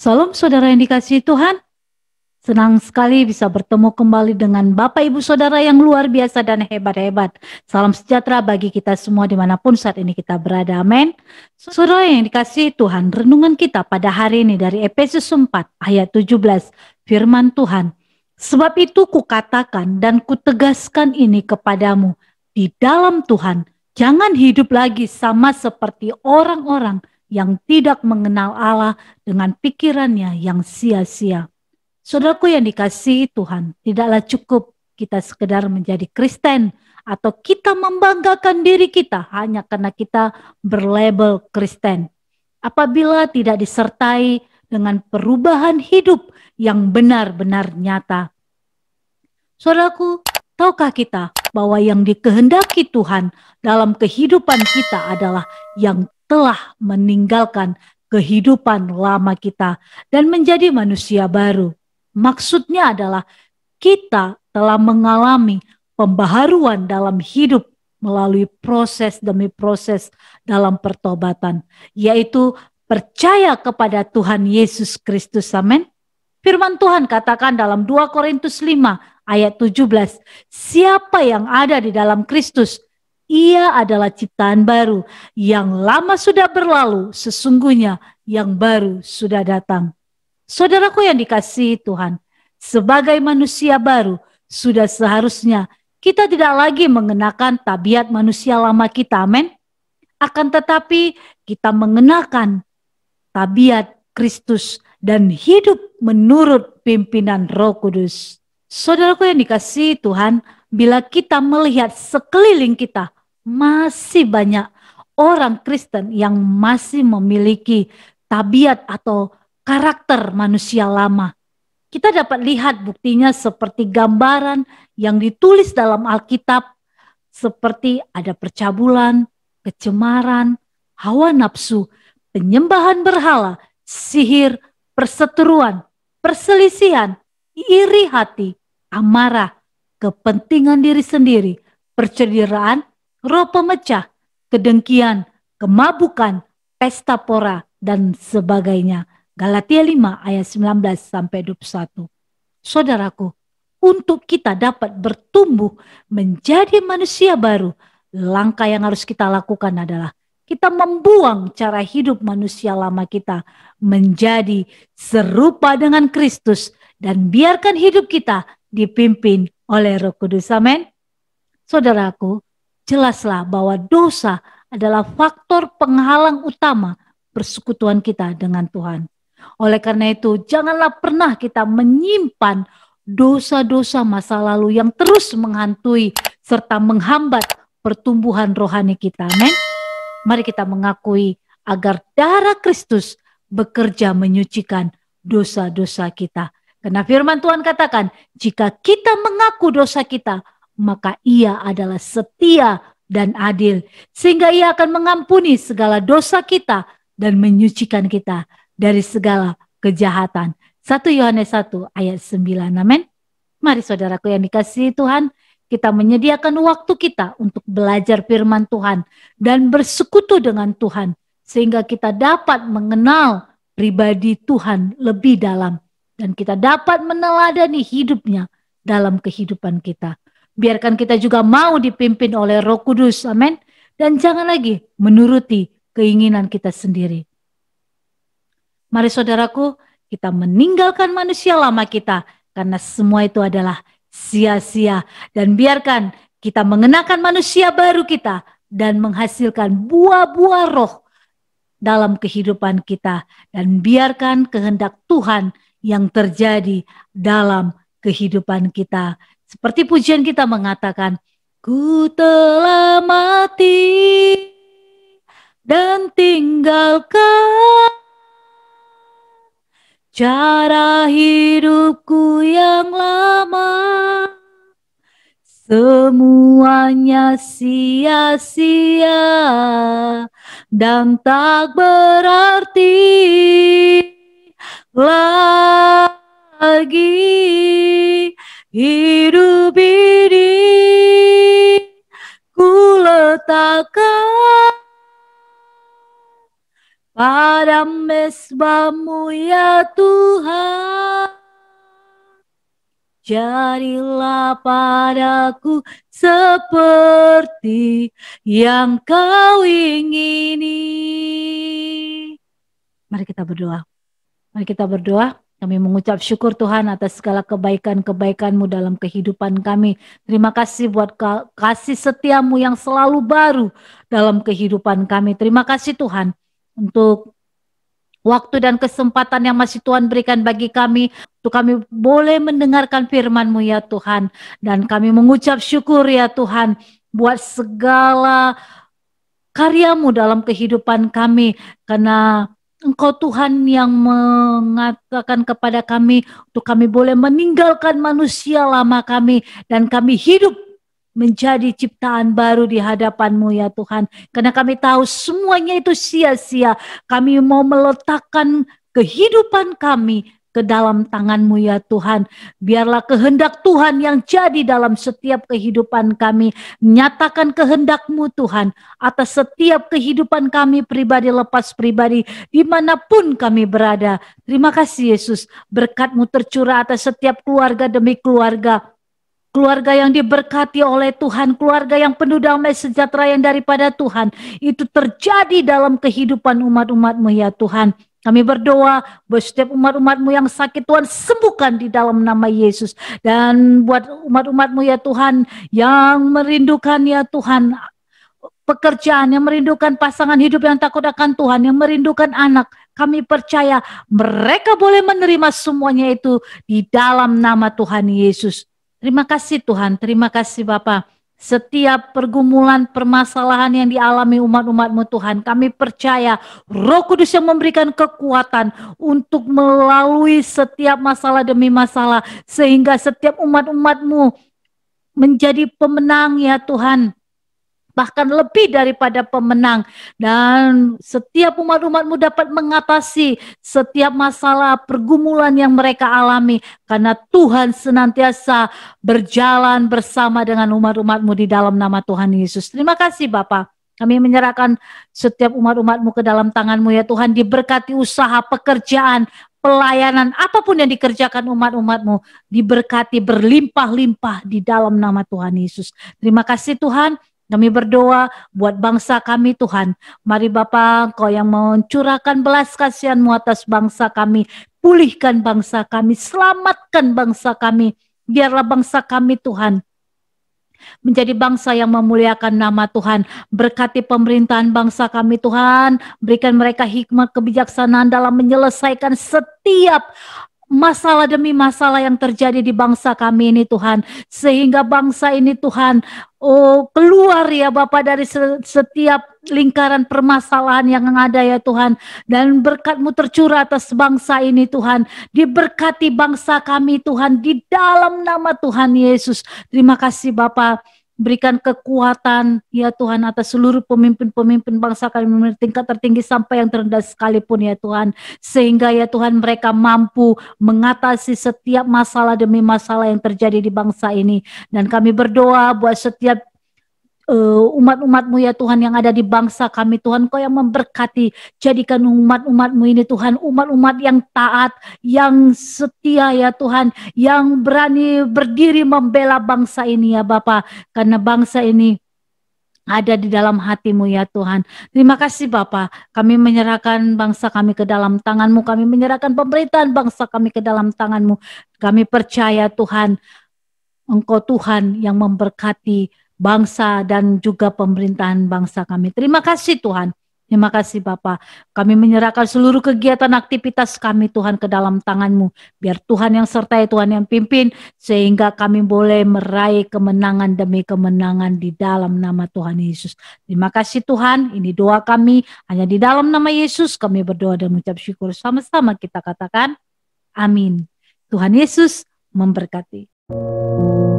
Salam saudara yang dikasih Tuhan. Senang sekali bisa bertemu kembali dengan Bapak Ibu Saudara yang luar biasa dan hebat-hebat. Salam sejahtera bagi kita semua dimanapun saat ini kita berada. Amin. Saudara yang dikasih Tuhan, renungan kita pada hari ini dari Efesus 4 ayat 17. Firman Tuhan, sebab itu kukatakan dan kutegaskan ini kepadamu di dalam Tuhan. Jangan hidup lagi sama seperti orang-orang yang tidak mengenal Allah dengan pikirannya yang sia-sia. Saudaraku yang dikasihi Tuhan, tidaklah cukup kita sekedar menjadi Kristen atau kita membanggakan diri kita hanya karena kita berlabel Kristen. Apabila tidak disertai dengan perubahan hidup yang benar-benar nyata. Saudaraku, tahukah kita bahwa yang dikehendaki Tuhan dalam kehidupan kita adalah yang telah meninggalkan kehidupan lama kita dan menjadi manusia baru. Maksudnya adalah kita telah mengalami pembaharuan dalam hidup melalui proses demi proses dalam pertobatan, yaitu percaya kepada Tuhan Yesus Kristus. Amin. Firman Tuhan katakan dalam 2 Korintus 5 ayat 17, siapa yang ada di dalam Kristus, ia adalah ciptaan baru. Yang lama sudah berlalu, sesungguhnya yang baru sudah datang. Saudaraku yang dikasihi Tuhan, sebagai manusia baru, sudah seharusnya kita tidak lagi mengenakan tabiat manusia lama kita, amin. Akan tetapi kita mengenakan tabiat Kristus dan hidup menurut pimpinan Roh Kudus. Saudaraku yang dikasihi Tuhan, bila kita melihat sekeliling kita, masih banyak orang Kristen yang masih memiliki tabiat atau karakter manusia lama. Kita dapat lihat buktinya seperti gambaran yang ditulis dalam Alkitab seperti ada percabulan, kecemaran, hawa nafsu, penyembahan berhala, sihir, perseteruan, perselisihan, iri hati, amarah, kepentingan diri sendiri, percederaan, roh pemecah, kedengkian, kemabukan, pesta pora, dan sebagainya. Galatia 5 ayat 19 sampai 21. Saudaraku, untuk kita dapat bertumbuh menjadi manusia baru, langkah yang harus kita lakukan adalah kita membuang cara hidup manusia lama kita menjadi serupa dengan Kristus dan biarkan hidup kita dipimpin oleh Roh Kudus. Amin. Saudaraku, jelaslah bahwa dosa adalah faktor penghalang utama persekutuan kita dengan Tuhan. Oleh karena itu, janganlah pernah kita menyimpan dosa-dosa masa lalu yang terus menghantui serta menghambat pertumbuhan rohani kita. Amen. Mari kita mengakui agar darah Kristus bekerja menyucikan dosa-dosa kita. Karena firman Tuhan katakan, jika kita mengaku dosa kita, maka ia adalah setia dan adil, sehingga ia akan mengampuni segala dosa kita dan menyucikan kita dari segala kejahatan. 1 Yohanes 1 ayat 9. Amin. Mari saudaraku yang dikasihi Tuhan, kita menyediakan waktu kita untuk belajar firman Tuhan dan bersekutu dengan Tuhan sehingga kita dapat mengenal pribadi Tuhan lebih dalam dan kita dapat meneladani hidupnya dalam kehidupan kita. Biarkan kita juga mau dipimpin oleh Roh Kudus. Amin. Dan jangan lagi menuruti keinginan kita sendiri. Mari saudaraku, kita meninggalkan manusia lama kita karena semua itu adalah sia-sia dan biarkan kita mengenakan manusia baru kita dan menghasilkan buah-buah roh dalam kehidupan kita dan biarkan kehendak Tuhan yang terjadi dalam kehidupan kita. Seperti pujian kita mengatakan, Ku telah mati dan tinggalkan cara hidupku yang lama. Semuanya sia-sia dan tak berarti lagi. Hidup ini ku letakkan pada mesbamu ya Tuhan. Jadilah padaku seperti yang kau ingini. Mari kita berdoa. Mari kita berdoa. Kami mengucap syukur Tuhan atas segala kebaikan-kebaikan-Mu dalam kehidupan kami. Terima kasih buat kasih setiamu yang selalu baru dalam kehidupan kami. Terima kasih Tuhan untuk waktu dan kesempatan yang masih Tuhan berikan bagi kami. Untuk kami boleh mendengarkan firman-Mu ya Tuhan. Dan kami mengucap syukur ya Tuhan buat segala karyamu dalam kehidupan kami. Karena Engkau Tuhan yang mengatakan kepada kami untuk kami boleh meninggalkan manusia lama kami dan kami hidup menjadi ciptaan baru di hadapanmu ya Tuhan. Karena kami tahu semuanya itu sia-sia. Kami mau meletakkan kehidupan kami ke dalam tanganmu ya Tuhan. Biarlah kehendak Tuhan yang jadi dalam setiap kehidupan kami. Nyatakan kehendakmu Tuhan atas setiap kehidupan kami pribadi lepas pribadi dimanapun kami berada. Terima kasih Yesus berkatmu tercurah atas setiap keluarga demi keluarga keluarga yang diberkati oleh Tuhan, keluarga yang penuh damai sejahtera yang daripada Tuhan, itu terjadi dalam kehidupan umat-umatmu ya Tuhan. Kami berdoa buat setiap umat-umatmu yang sakit Tuhan sembuhkan di dalam nama Yesus. Dan buat umat-umatmu ya Tuhan yang merindukan ya Tuhan pekerjaan, yang merindukan pasangan hidup yang takut akan Tuhan, yang merindukan anak. Kami percaya mereka boleh menerima semuanya itu di dalam nama Tuhan Yesus. Terima kasih Tuhan, terima kasih Bapak setiap pergumulan permasalahan yang dialami umat-umatmu Tuhan. Kami percaya roh kudus yang memberikan kekuatan untuk melalui setiap masalah demi masalah. Sehingga setiap umat-umatmu menjadi pemenang ya Tuhan bahkan lebih daripada pemenang dan setiap umat-umatmu dapat mengatasi setiap masalah pergumulan yang mereka alami karena Tuhan senantiasa berjalan bersama dengan umat-umatmu di dalam nama Tuhan Yesus. Terima kasih Bapa, Kami menyerahkan setiap umat-umatmu ke dalam tanganmu ya Tuhan diberkati usaha pekerjaan pelayanan apapun yang dikerjakan umat-umatmu diberkati berlimpah-limpah di dalam nama Tuhan Yesus. Terima kasih Tuhan. Kami berdoa buat bangsa kami Tuhan. Mari Bapa Engkau yang mencurahkan belas kasihanmu atas bangsa kami. Pulihkan bangsa kami, selamatkan bangsa kami. Biarlah bangsa kami Tuhan menjadi bangsa yang memuliakan nama Tuhan. Berkati pemerintahan bangsa kami Tuhan, berikan mereka hikmat kebijaksanaan dalam menyelesaikan setiap masalah demi masalah yang terjadi di bangsa kami ini Tuhan sehingga bangsa ini Tuhan oh keluar ya Bapak dari setiap lingkaran permasalahan yang ada ya Tuhan dan berkatmu tercurah atas bangsa ini Tuhan diberkati bangsa kami Tuhan di dalam nama Tuhan Yesus terima kasih Bapak berikan kekuatan ya Tuhan atas seluruh pemimpin-pemimpin bangsa kami tingkat tertinggi sampai yang terendah sekalipun ya Tuhan sehingga ya Tuhan mereka mampu mengatasi setiap masalah demi masalah yang terjadi di bangsa ini dan kami berdoa buat setiap Eh, umat-umatmu ya Tuhan yang ada di bangsa kami Tuhan kau yang memberkati jadikan umat-umatmu ini Tuhan umat-umat yang taat yang setia ya Tuhan yang berani berdiri membela bangsa ini ya Bapak karena bangsa ini ada di dalam hatimu ya Tuhan. Terima kasih Bapak. Kami menyerahkan bangsa kami ke dalam tanganmu. Kami menyerahkan pemerintahan bangsa kami ke dalam tanganmu. Kami percaya Tuhan, Engkau Tuhan yang memberkati bangsa dan juga pemerintahan bangsa kami. Terima kasih Tuhan. Terima kasih Bapak. Kami menyerahkan seluruh kegiatan aktivitas kami Tuhan ke dalam tanganmu. Biar Tuhan yang sertai, Tuhan yang pimpin. Sehingga kami boleh meraih kemenangan demi kemenangan di dalam nama Tuhan Yesus. Terima kasih Tuhan. Ini doa kami. Hanya di dalam nama Yesus kami berdoa dan mengucap syukur. Sama-sama kita katakan. Amin. Tuhan Yesus memberkati. Musik